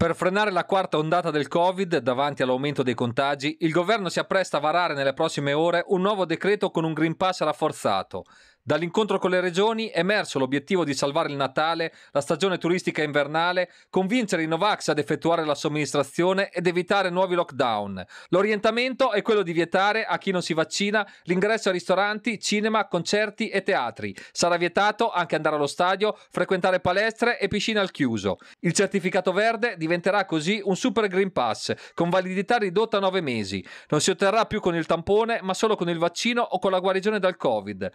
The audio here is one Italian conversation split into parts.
Per frenare la quarta ondata del Covid davanti all'aumento dei contagi, il governo si appresta a varare nelle prossime ore un nuovo decreto con un Green Pass rafforzato, Dall'incontro con le regioni è emerso l'obiettivo di salvare il Natale, la stagione turistica invernale, convincere i Novax ad effettuare la somministrazione ed evitare nuovi lockdown. L'orientamento è quello di vietare a chi non si vaccina l'ingresso a ristoranti, cinema, concerti e teatri. Sarà vietato anche andare allo stadio, frequentare palestre e piscine al chiuso. Il certificato verde diventerà così un super green pass con validità ridotta a 9 mesi. Non si otterrà più con il tampone, ma solo con il vaccino o con la guarigione dal Covid.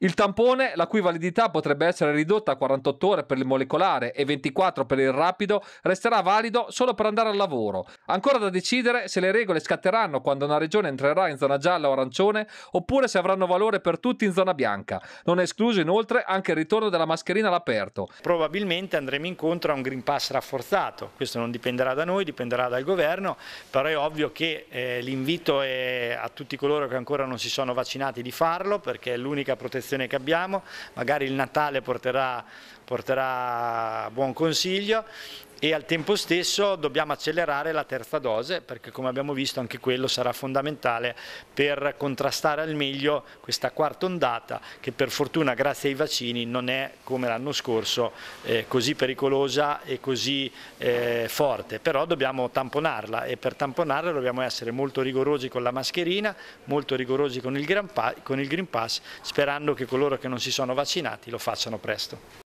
Il tampone, la cui validità potrebbe essere ridotta a 48 ore per il molecolare e 24 per il rapido, resterà valido solo per andare al lavoro. Ancora da decidere se le regole scatteranno quando una regione entrerà in zona gialla o arancione oppure se avranno valore per tutti in zona bianca. Non è escluso inoltre anche il ritorno della mascherina all'aperto. Probabilmente andremo incontro a un Green Pass rafforzato. Questo non dipenderà da noi, dipenderà dal governo, però è ovvio che eh, l'invito è a tutti coloro che ancora non si sono vaccinati di farlo perché è l'unica protezione situazione che abbiamo, magari il Natale porterà, porterà buon consiglio e al tempo stesso dobbiamo accelerare la terza dose perché come abbiamo visto anche quello sarà fondamentale per contrastare al meglio questa quarta ondata che per fortuna grazie ai vaccini non è come l'anno scorso eh, così pericolosa e così eh, forte, però dobbiamo tamponarla e per tamponarla dobbiamo essere molto rigorosi con la mascherina, molto rigorosi con il Green Pass sperando che coloro che non si sono vaccinati lo facciano presto.